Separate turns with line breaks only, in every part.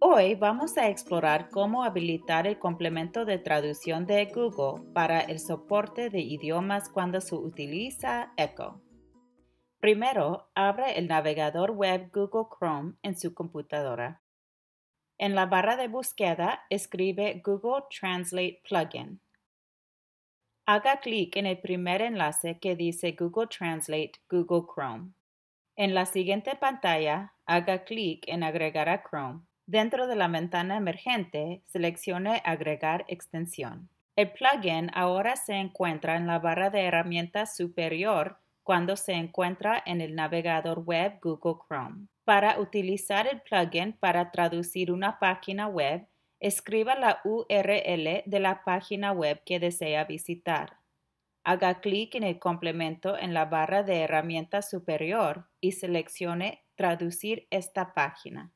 Hoy vamos a explorar cómo habilitar el complemento de traducción de Google para el soporte de idiomas cuando se utiliza Echo. Primero, abra el navegador web Google Chrome en su computadora. En la barra de búsqueda, escribe Google Translate Plugin. Haga clic en el primer enlace que dice Google Translate Google Chrome. En la siguiente pantalla, haga clic en Agregar a Chrome. Dentro de la ventana emergente, seleccione Agregar extensión. El plugin ahora se encuentra en la barra de herramientas superior cuando se encuentra en el navegador web Google Chrome. Para utilizar el plugin para traducir una página web, escriba la URL de la página web que desea visitar. Haga clic en el complemento en la barra de herramientas superior y seleccione Traducir esta página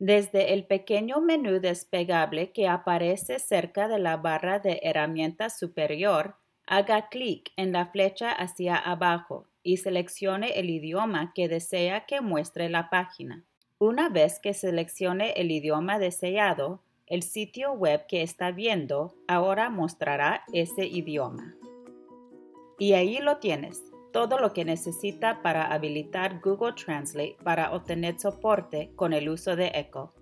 desde el pequeño menú despegable que aparece cerca de la barra de herramientas superior, haga clic en la flecha hacia abajo y seleccione el idioma que desea que muestre la página. Una vez que seleccione el idioma deseado, el sitio web que está viendo ahora mostrará ese idioma. Y ahí lo tienes todo lo que necesita para habilitar Google Translate para obtener soporte con el uso de Echo.